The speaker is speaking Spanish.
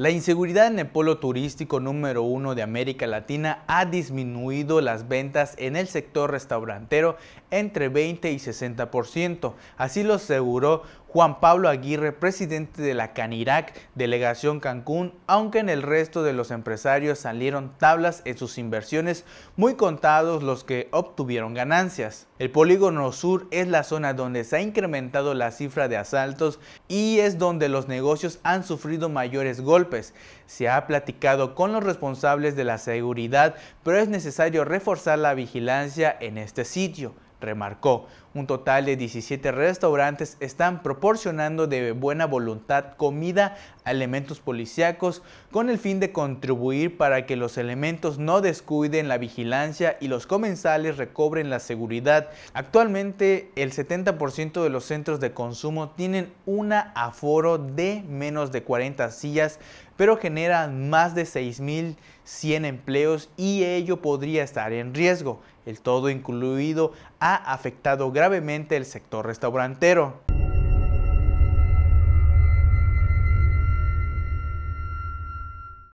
La inseguridad en el polo turístico número uno de América Latina ha disminuido las ventas en el sector restaurantero entre 20 y 60%, así lo aseguró Juan Pablo Aguirre, presidente de la Canirac, delegación Cancún, aunque en el resto de los empresarios salieron tablas en sus inversiones, muy contados los que obtuvieron ganancias. El polígono sur es la zona donde se ha incrementado la cifra de asaltos y es donde los negocios han sufrido mayores golpes. Se ha platicado con los responsables de la seguridad, pero es necesario reforzar la vigilancia en este sitio remarcó. Un total de 17 restaurantes están proporcionando de buena voluntad comida a elementos policíacos con el fin de contribuir para que los elementos no descuiden la vigilancia y los comensales recobren la seguridad. Actualmente el 70% de los centros de consumo tienen un aforo de menos de 40 sillas pero generan más de 6.100 empleos y ello podría estar en riesgo. El todo incluido ha afectado gravemente el sector restaurantero.